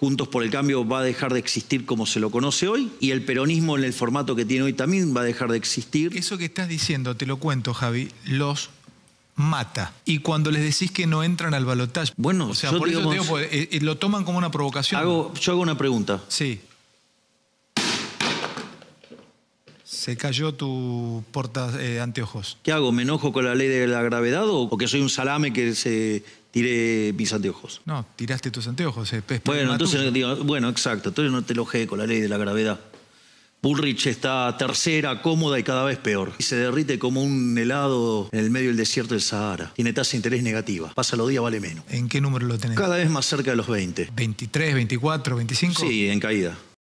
Juntos por el Cambio va a dejar de existir como se lo conoce hoy y el peronismo en el formato que tiene hoy también va a dejar de existir. Eso que estás diciendo, te lo cuento Javi, los mata. Y cuando les decís que no entran al balotaje, bueno, o sea, por eso digo, eh, eh, lo toman como una provocación. yo hago una pregunta. Sí. Se cayó tu porta eh, anteojos. ¿Qué hago? ¿Me enojo con la ley de la gravedad o, o que soy un salame que se tiré mis anteojos. No, tiraste tus anteojos. Eh, bueno, entonces, digo, bueno, exacto. Entonces no te loje con la ley de la gravedad. Bullrich está tercera, cómoda y cada vez peor. Y se derrite como un helado en el medio del desierto del Sahara. Tiene tasa de interés negativa. Pasa los días, vale menos. ¿En qué número lo tenés? Cada vez más cerca de los 20. ¿23, 24, 25? Sí, en caída.